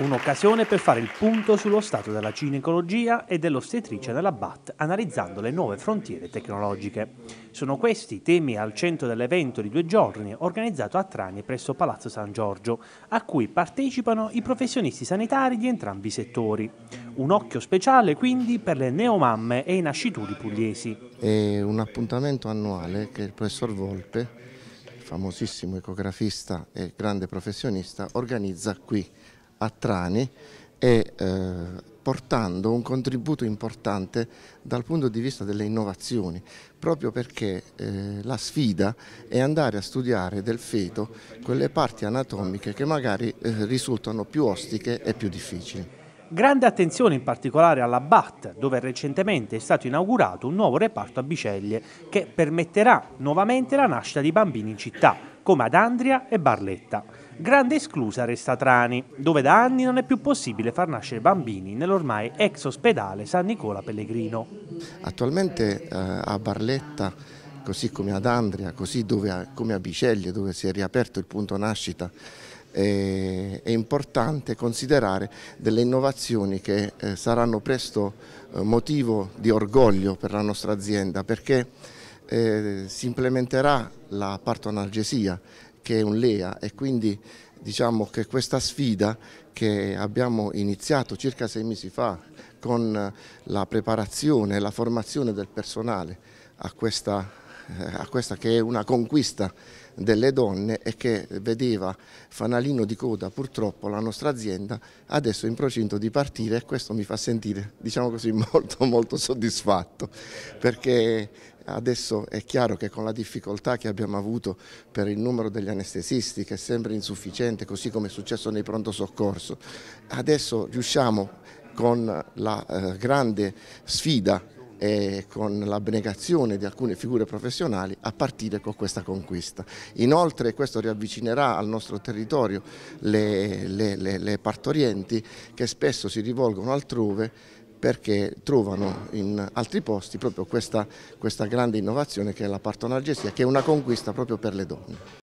Un'occasione per fare il punto sullo stato della ginecologia e dell'ostetricia della BAT, analizzando le nuove frontiere tecnologiche. Sono questi i temi al centro dell'evento di due giorni organizzato a Trani presso Palazzo San Giorgio, a cui partecipano i professionisti sanitari di entrambi i settori. Un occhio speciale quindi per le neomamme e i nascituri pugliesi. È un appuntamento annuale che il professor Volpe famosissimo ecografista e grande professionista, organizza qui a Trani e eh, portando un contributo importante dal punto di vista delle innovazioni, proprio perché eh, la sfida è andare a studiare del feto quelle parti anatomiche che magari eh, risultano più ostiche e più difficili. Grande attenzione in particolare alla BAT, dove recentemente è stato inaugurato un nuovo reparto a biceglie che permetterà nuovamente la nascita di bambini in città, come ad Andria e Barletta. Grande esclusa resta Trani, dove da anni non è più possibile far nascere bambini nell'ormai ex ospedale San Nicola Pellegrino. Attualmente eh, a Barletta, così come ad Andria, così dove, come a Biceglie, dove si è riaperto il punto nascita, è importante considerare delle innovazioni che eh, saranno presto eh, motivo di orgoglio per la nostra azienda, perché eh, si implementerà la partonalgesia che è un LEA e quindi diciamo che questa sfida che abbiamo iniziato circa sei mesi fa con la preparazione e la formazione del personale a questa a questa che è una conquista delle donne e che vedeva fanalino di coda purtroppo la nostra azienda adesso è in procinto di partire e questo mi fa sentire diciamo così molto molto soddisfatto perché adesso è chiaro che con la difficoltà che abbiamo avuto per il numero degli anestesisti che è sempre insufficiente così come è successo nei pronto soccorso adesso riusciamo con la eh, grande sfida e con l'abnegazione di alcune figure professionali a partire con questa conquista. Inoltre questo riavvicinerà al nostro territorio le, le, le, le partorienti che spesso si rivolgono altrove perché trovano in altri posti proprio questa, questa grande innovazione che è la partonalgesia, che è una conquista proprio per le donne.